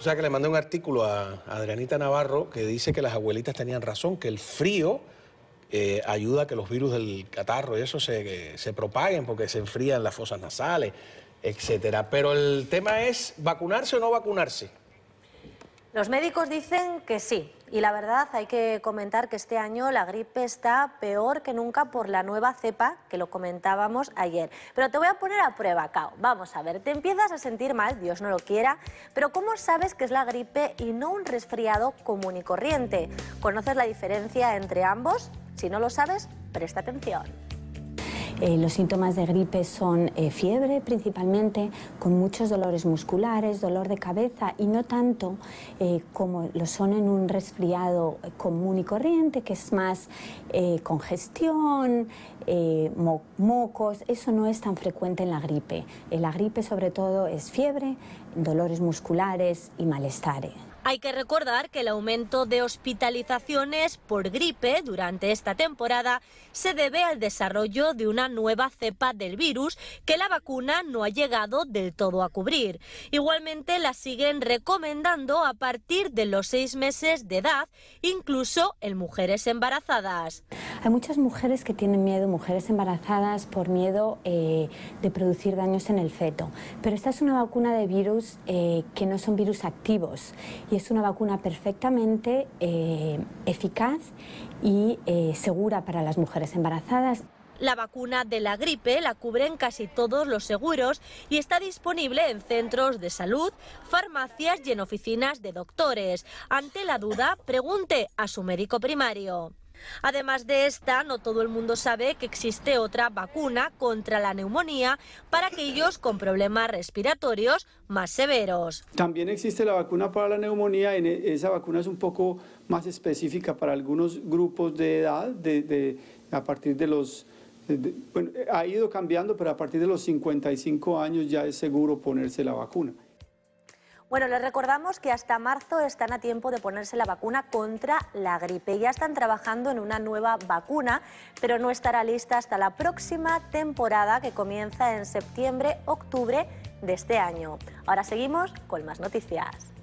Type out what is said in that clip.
O sea que le mandé un artículo a Adrianita Navarro que dice que las abuelitas tenían razón, que el frío eh, ayuda a que los virus del catarro y eso se, se propaguen porque se enfrían las fosas nasales, etcétera. Pero el tema es vacunarse o no vacunarse. Los médicos dicen que sí. Y la verdad, hay que comentar que este año la gripe está peor que nunca por la nueva cepa, que lo comentábamos ayer. Pero te voy a poner a prueba, Kao. Vamos a ver, te empiezas a sentir mal, Dios no lo quiera, pero ¿cómo sabes que es la gripe y no un resfriado común y corriente? ¿Conoces la diferencia entre ambos? Si no lo sabes, presta atención. Eh, los síntomas de gripe son eh, fiebre principalmente, con muchos dolores musculares, dolor de cabeza y no tanto eh, como lo son en un resfriado común y corriente, que es más congestión, mocos, eso no es tan frecuente en la gripe. la gripe sobre todo es fiebre, dolores musculares y malestares. Hay que recordar que el aumento de hospitalizaciones por gripe durante esta temporada se debe al desarrollo de una nueva cepa del virus que la vacuna no ha llegado del todo a cubrir. Igualmente la siguen recomendando a partir de los seis meses de edad, incluso en mujeres embarazadas. Hay muchas mujeres que tienen miedo, mujeres embarazadas, por miedo eh, de producir daños en el feto. Pero esta es una vacuna de virus eh, que no son virus activos y es una vacuna perfectamente eh, eficaz y eh, segura para las mujeres embarazadas. La vacuna de la gripe la cubren casi todos los seguros y está disponible en centros de salud, farmacias y en oficinas de doctores. Ante la duda, pregunte a su médico primario. Además de esta, no todo el mundo sabe que existe otra vacuna contra la neumonía para aquellos con problemas respiratorios más severos. También existe la vacuna para la neumonía, e, esa vacuna es un poco más específica para algunos grupos de edad, de, a partir de los ha ido cambiando, pero a partir de los 55 años ya es seguro ponerse la vacuna. Bueno, les recordamos que hasta marzo están a tiempo de ponerse la vacuna contra la gripe. Ya están trabajando en una nueva vacuna, pero no estará lista hasta la próxima temporada que comienza en septiembre-octubre de este año. Ahora seguimos con más noticias.